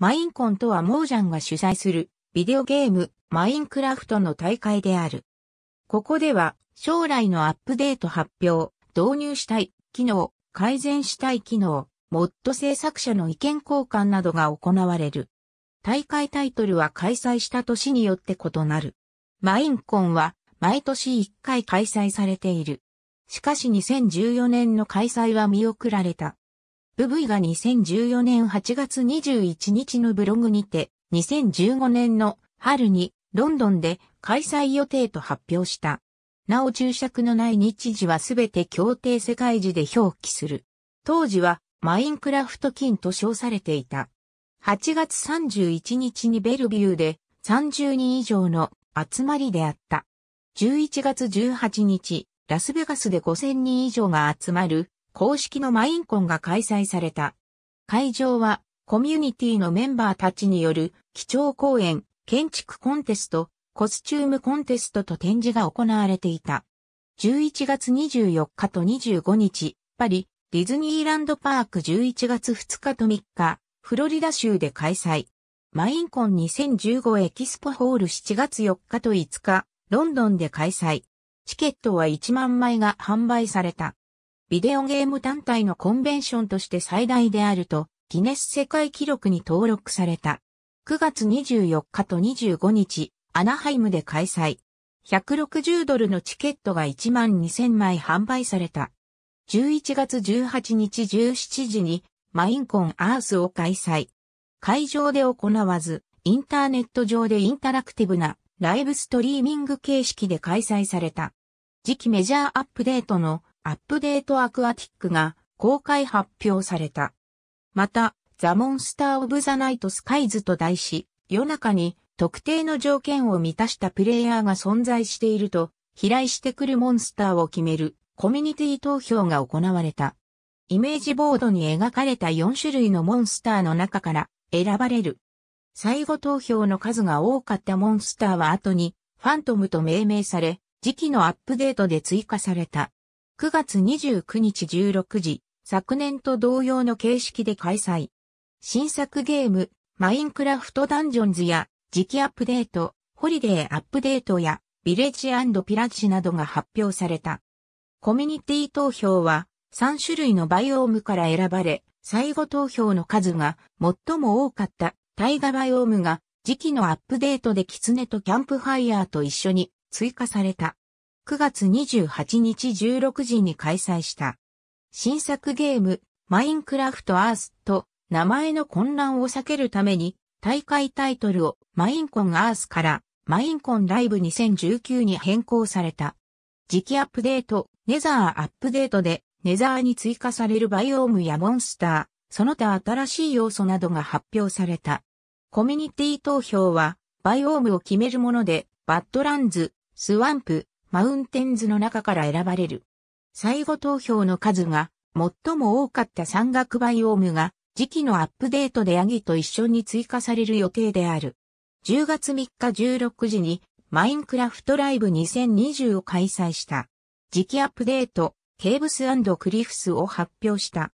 マインコンとはモージャンが主催するビデオゲームマインクラフトの大会である。ここでは将来のアップデート発表、導入したい機能、改善したい機能、モッド制作者の意見交換などが行われる。大会タイトルは開催した年によって異なる。マインコンは毎年1回開催されている。しかし2014年の開催は見送られた。ブブイが2014年8月21日のブログにて、2015年の春にロンドンで開催予定と発表した。なお注釈のない日時はすべて協定世界時で表記する。当時はマインクラフト金と称されていた。8月31日にベルビューで30人以上の集まりであった。11月18日、ラスベガスで5000人以上が集まる公式のマインコンが開催された。会場はコミュニティのメンバーたちによる基調講演、建築コンテスト、コスチュームコンテストと展示が行われていた。11月24日と25日、パリ、ディズニーランドパーク11月2日と3日、フロリダ州で開催。マインコン2015エキスポホール7月4日と5日、ロンドンで開催。チケットは1万枚が販売された。ビデオゲーム団体のコンベンションとして最大であると、ギネス世界記録に登録された。9月24日と25日、アナハイムで開催。160ドルのチケットが1万2000枚販売された。11月18日17時にマインコンアースを開催。会場で行わず、インターネット上でインタラクティブなライブストリーミング形式で開催された。次期メジャーアップデートのアップデートアクアティックが公開発表された。また、ザ・モンスター・オブ・ザ・ナイト・スカイズと題し、夜中に特定の条件を満たしたプレイヤーが存在していると、飛来してくるモンスターを決めるコミュニティ投票が行われた。イメージボードに描かれた4種類のモンスターの中から選ばれる。最後投票の数が多かったモンスターは後にファントムと命名され、時期のアップデートで追加された。9月29日16時、昨年と同様の形式で開催。新作ゲーム、マインクラフトダンジョンズや、時期アップデート、ホリデーアップデートや、ビレッジピラッジなどが発表された。コミュニティ投票は、3種類のバイオームから選ばれ、最後投票の数が最も多かったタイガバイオームが、時期のアップデートでキツネとキャンプファイヤーと一緒に追加された。9月28日16時に開催した。新作ゲーム、マインクラフトアースと名前の混乱を避けるために大会タイトルをマインコンアースからマインコンライブ2019に変更された。時期アップデート、ネザーアップデートでネザーに追加されるバイオームやモンスター、その他新しい要素などが発表された。コミュニティ投票はバイオームを決めるもので、バッドランズ、スワンプ、マウンテンズの中から選ばれる。最後投票の数が最も多かった山岳バイオームが時期のアップデートでヤギと一緒に追加される予定である。10月3日16時にマインクラフトライブ2020を開催した。時期アップデート、ケーブスクリフスを発表した。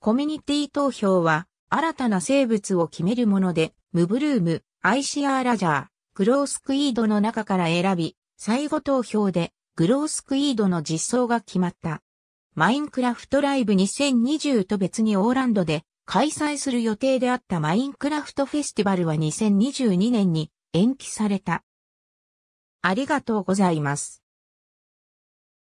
コミュニティ投票は新たな生物を決めるもので、ムブルーム、アシアーラジャー、クロースクイードの中から選び、最後投票でグロースクイードの実装が決まった。マインクラフトライブ2020と別にオーランドで開催する予定であったマインクラフトフェスティバルは2022年に延期された。ありがとうございます。